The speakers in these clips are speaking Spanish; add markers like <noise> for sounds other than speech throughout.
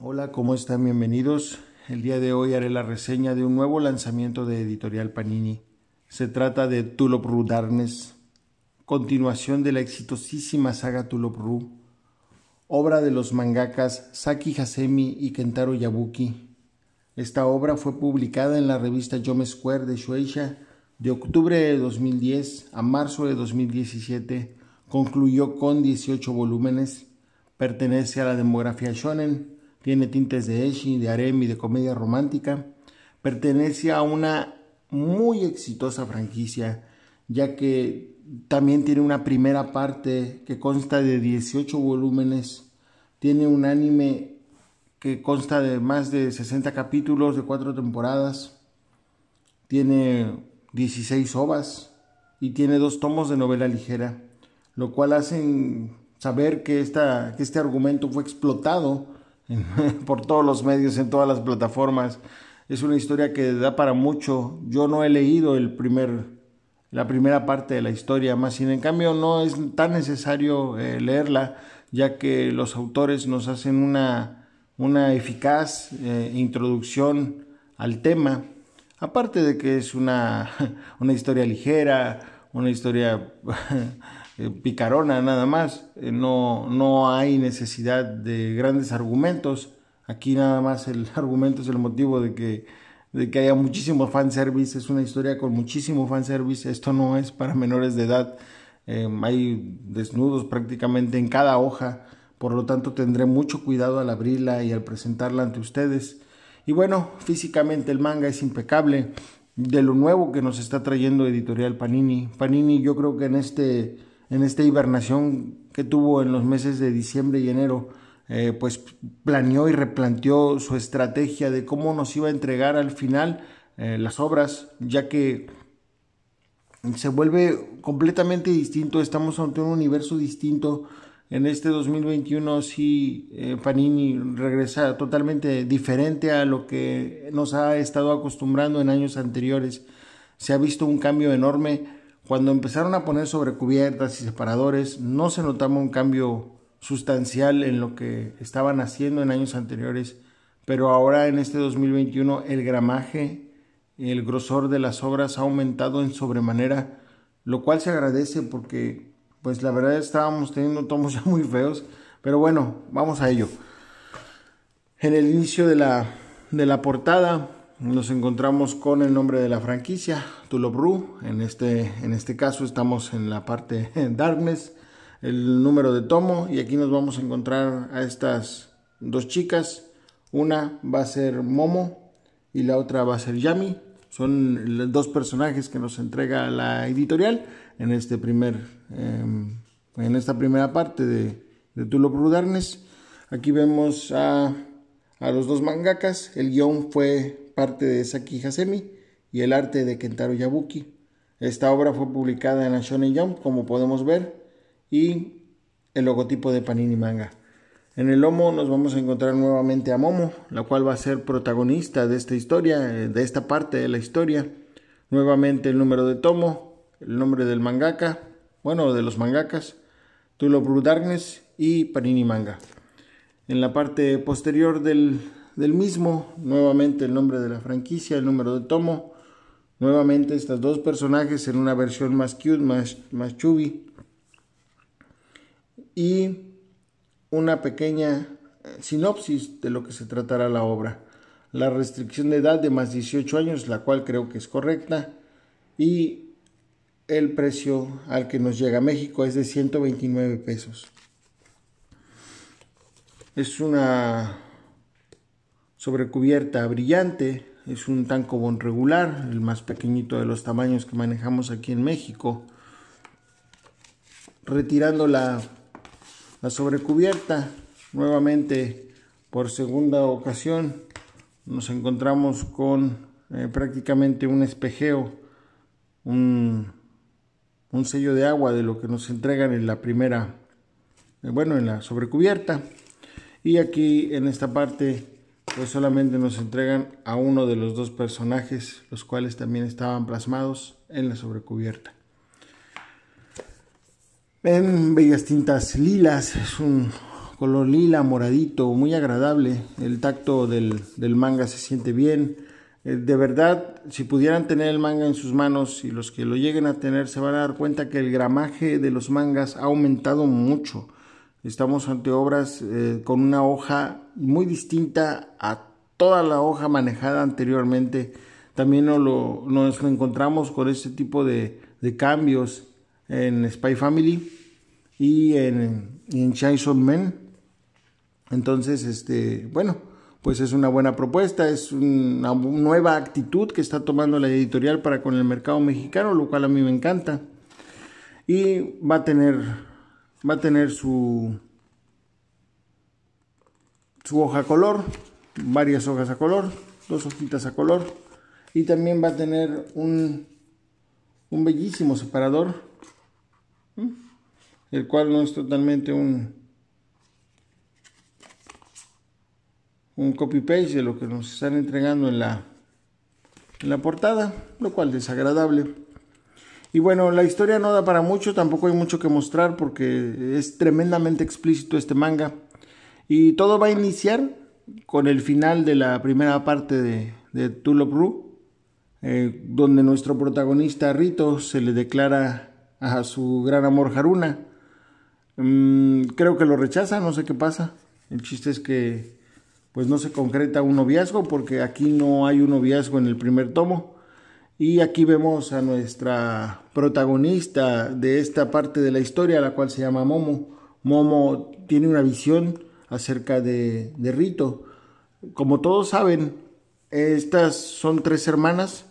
Hola, ¿cómo están? Bienvenidos. El día de hoy haré la reseña de un nuevo lanzamiento de Editorial Panini. Se trata de Tulop Ru Darnes, continuación de la exitosísima saga Tulop obra de los mangakas Saki Hasemi y Kentaro Yabuki. Esta obra fue publicada en la revista Yom Square de Shueisha de octubre de 2010 a marzo de 2017. Concluyó con 18 volúmenes. Pertenece a la demografía shonen tiene tintes de Eshi, de y de comedia romántica. Pertenece a una muy exitosa franquicia, ya que también tiene una primera parte que consta de 18 volúmenes, tiene un anime que consta de más de 60 capítulos de 4 temporadas, tiene 16 ovas y tiene dos tomos de novela ligera, lo cual hacen saber que, que este argumento fue explotado <laughs> por todos los medios, en todas las plataformas. Es una historia que da para mucho. Yo no he leído el primer, la primera parte de la historia, más sin en cambio no es tan necesario eh, leerla, ya que los autores nos hacen una, una eficaz eh, introducción al tema. Aparte de que es una, <laughs> una historia ligera, una historia <laughs> Eh, picarona nada más, eh, no, no hay necesidad de grandes argumentos, aquí nada más el <laughs> argumento es el motivo de que, de que haya muchísimo fanservice, es una historia con muchísimo fanservice, esto no es para menores de edad, eh, hay desnudos prácticamente en cada hoja, por lo tanto tendré mucho cuidado al abrirla y al presentarla ante ustedes. Y bueno, físicamente el manga es impecable de lo nuevo que nos está trayendo Editorial Panini. Panini yo creo que en este en esta hibernación que tuvo en los meses de diciembre y enero, eh, pues planeó y replanteó su estrategia de cómo nos iba a entregar al final eh, las obras, ya que se vuelve completamente distinto, estamos ante un universo distinto. En este 2021 sí eh, Panini regresa totalmente diferente a lo que nos ha estado acostumbrando en años anteriores. Se ha visto un cambio enorme cuando empezaron a poner sobre cubiertas y separadores, no se notaba un cambio sustancial en lo que estaban haciendo en años anteriores, pero ahora en este 2021 el gramaje y el grosor de las obras ha aumentado en sobremanera, lo cual se agradece porque pues la verdad estábamos teniendo tomos <laughs> ya muy feos, pero bueno, vamos a ello. En el inicio de la, de la portada nos encontramos con el nombre de la franquicia, Tulopru En este, en este caso estamos en la parte <laughs> Darkness, el número de tomo, y aquí nos vamos a encontrar a estas dos chicas. Una va a ser Momo y la otra va a ser Yami. Son los dos personajes que nos entrega la editorial en, este primer, em, en esta primera parte de, de Ru Darkness. Aquí vemos a, a los dos mangakas. El guión fue parte de Saki Hasemi y el arte de Kentaro Yabuki. Esta obra fue publicada en la Shonen Jump, como podemos ver, y el logotipo de Panini Manga. En el lomo nos vamos a encontrar nuevamente a Momo, la cual va a ser protagonista de esta historia, eh, de esta parte de la historia. Nuevamente el número de tomo, el nombre del mangaka, bueno, de los mangakas, Tulo Blue Darkness y Panini Manga. En la parte posterior del, del mismo, nuevamente el nombre de la franquicia, el número de tomo, nuevamente estos dos personajes en una versión más cute, más, más chubby, y una pequeña eh, sinopsis de lo que se tratará la obra. La restricción de edad de más 18 años, la cual creo que es correcta, y el precio al que nos llega a México es de 129 pesos. Es una sobrecubierta brillante. Es un bon regular, el más pequeñito de los tamaños que manejamos aquí en México. Retirando la, sobrecubierta, nuevamente por segunda ocasión nos encontramos con eh, prácticamente un espejeo, un, un, sello de agua de lo que nos entregan en la primera, eh, bueno, en la sobrecubierta. Y aquí en esta parte pues solamente nos entregan a uno de los dos personajes, los cuales también estaban plasmados en la sobrecubierta. En bellas tintas lilas, es un color lila, moradito, muy agradable. El tacto del, manga se siente bien. Eh, de verdad, si pudieran tener el manga en sus manos y los que lo lleguen a tener se van a dar cuenta que el gramaje de los mangas ha aumentado mucho. Estamos ante obras eh, con una hoja muy distinta a toda la hoja manejada anteriormente. También nos encontramos con este tipo de, cambios en Spy Family y en, en Chainsaw Men. Entonces, este, bueno, pues es una buena propuesta, es una nueva actitud que está tomando la editorial para con el mercado mexicano, lo cual a mí me encanta. Y va a tener va a tener su, su hoja a color, varias hojas a color, dos hojitas a color y también va a tener un, un bellísimo separador, el cual no es totalmente un, un copy-paste de lo que nos están entregando en la, en la portada, lo cual es agradable. Y bueno, la historia no da para mucho, tampoco hay mucho que mostrar porque es tremendamente explícito este manga. Y todo va a iniciar con el final de la primera parte de, de eh, donde nuestro protagonista Rito se le declara a su gran amor Haruna. Mm, creo que lo rechaza, no sé qué pasa. El chiste es que pues no se concreta un noviazgo porque aquí no hay un noviazgo en el primer tomo. Y aquí vemos a nuestra protagonista de esta parte de la historia, la cual se llama Momo. Momo tiene una visión acerca de, Rito. Como todos saben, estas son tres hermanas,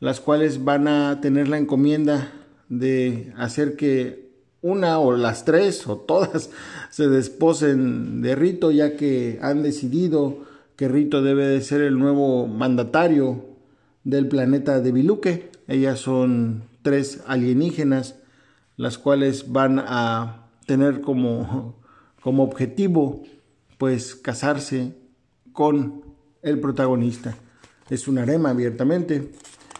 las cuales van a tener la encomienda de hacer que una o las tres o todas <laughs> se desposen de Rito, ya que han decidido que Rito debe de ser el nuevo mandatario del planeta de Biluque. Ellas son tres alienígenas, las cuales van a tener como, <laughs> como objetivo pues casarse con el protagonista. Es un arema abiertamente.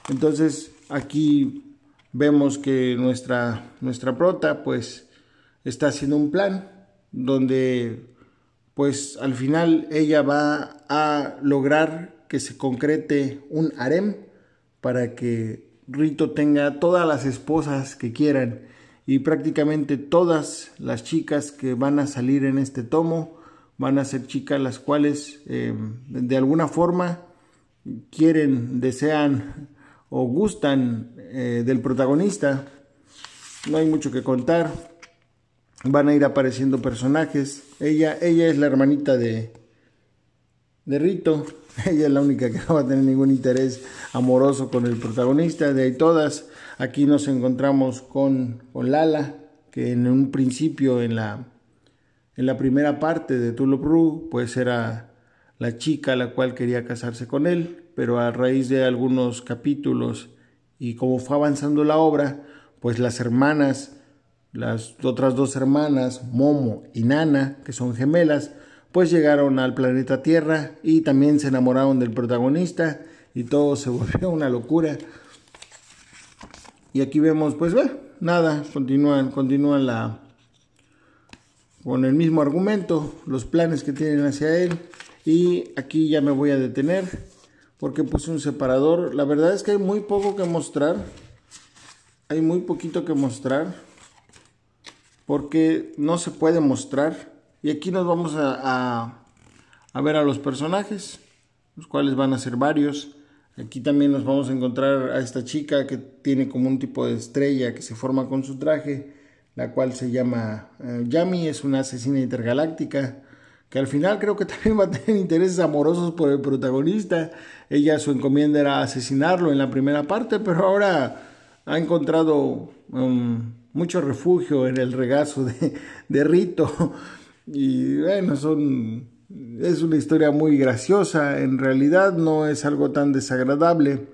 Entonces aquí vemos que nuestra, nuestra prota pues está haciendo un plan donde pues al final ella va a lograr que se concrete un harem para que Rito tenga todas las esposas que quieran y prácticamente todas las chicas que van a salir en este tomo van a ser chicas las cuales em, de alguna forma quieren, desean o gustan eh, del protagonista. No hay mucho que contar. Van a ir apareciendo personajes. Ella, ella es la hermanita de, de Rito. <laughs> Ella es la única que no va a tener ningún interés amoroso con el protagonista. De ahí todas, aquí nos encontramos con, Lala, que en un principio, en la, en la primera parte de Tulupru pues era la chica la cual quería casarse con él, pero a raíz de algunos capítulos y como fue avanzando la obra, pues las hermanas, las otras dos hermanas, Momo y Nana, que son gemelas, pues llegaron al planeta Tierra y también se enamoraron del protagonista y todo se <laughs> volvió una locura. Y aquí vemos, pues, ve, nada, continúan, continúan la, con el mismo argumento, los planes que tienen hacia él. Y aquí ya me voy a detener porque puse un separador. La verdad es que hay muy poco que mostrar. Hay muy poquito que mostrar. Porque no se puede mostrar y aquí nos vamos a, ver a los personajes, los cuales van a ser varios. Aquí también nos vamos a encontrar a esta chica que tiene como un tipo de estrella que se forma con su traje, la cual se llama eh, Yami, es una asesina intergaláctica que al final creo que <laughs> también va a tener intereses amorosos por el protagonista. Ella su encomienda era asesinarlo en la primera parte, pero ahora ha encontrado um, mucho refugio en el regazo de Rito. Y bueno, son, es una historia muy graciosa, en realidad no es algo tan desagradable.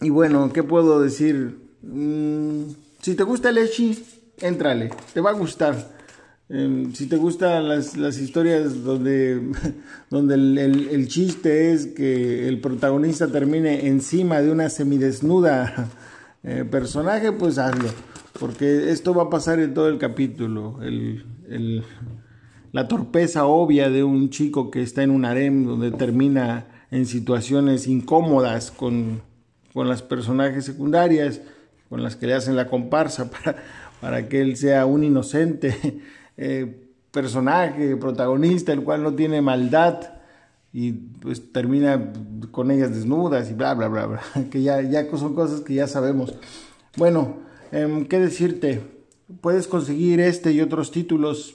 Y bueno, ¿qué puedo decir? Mm, si te gusta el Echi, entrale, te va a gustar. Em, si te gustan las, historias donde, <laughs> donde el, chiste es que el protagonista termine encima de una semidesnuda <laughs> eh, personaje, pues hazlo porque esto va a pasar en todo el capítulo. la torpeza obvia de un chico que está en un harem donde termina en situaciones incómodas con, las personajes secundarias, con las que le hacen la comparsa <laughs> para, para que él sea un inocente eh, personaje, protagonista, el cual no tiene maldad y pues termina con ellas desnudas y bla, bla, bla, bla, <laughs> que ya, ya son cosas que ya sabemos. Bueno, Em, ¿qué decirte? Puedes conseguir este y otros títulos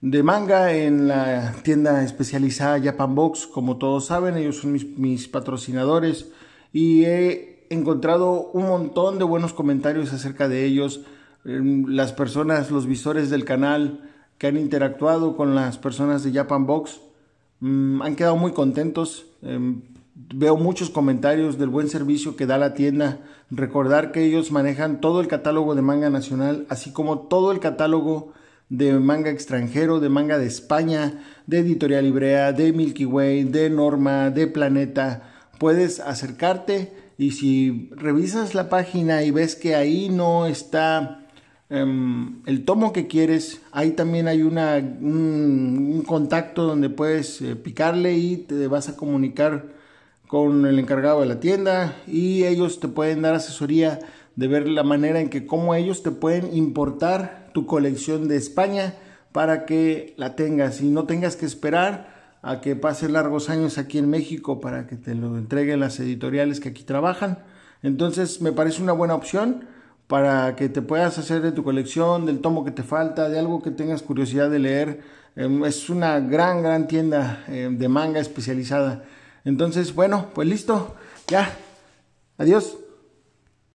de manga en la tienda especializada Japan Box. Como todos saben, ellos son mis, mis patrocinadores y he encontrado un montón de buenos comentarios acerca de ellos. Em, las personas, los visores del canal que han interactuado con las personas de Japan Box mm, han quedado muy contentos. Em, veo muchos comentarios del buen servicio que da la tienda. Recordar que ellos manejan todo el catálogo de manga nacional, así como todo el catálogo de manga extranjero, de manga de España, de Editorial Librea, de Milky Way, de Norma, de Planeta. Puedes acercarte y si revisas la página y ves que ahí no está em, el tomo que quieres, ahí también hay una, un, contacto donde puedes eh, picarle y te vas a comunicar con el encargado de la tienda y ellos te pueden dar asesoría de ver la manera en que cómo ellos te pueden importar tu colección de España para que la tengas y no tengas que esperar a que pase largos años aquí en México para que te lo entreguen las editoriales que aquí trabajan. Entonces me parece una buena opción para que te puedas hacer de tu colección, del tomo que te falta, de algo que tengas curiosidad de leer. Em, es una gran, gran tienda em, de manga especializada. Entonces, bueno, pues listo. Ya. Adiós.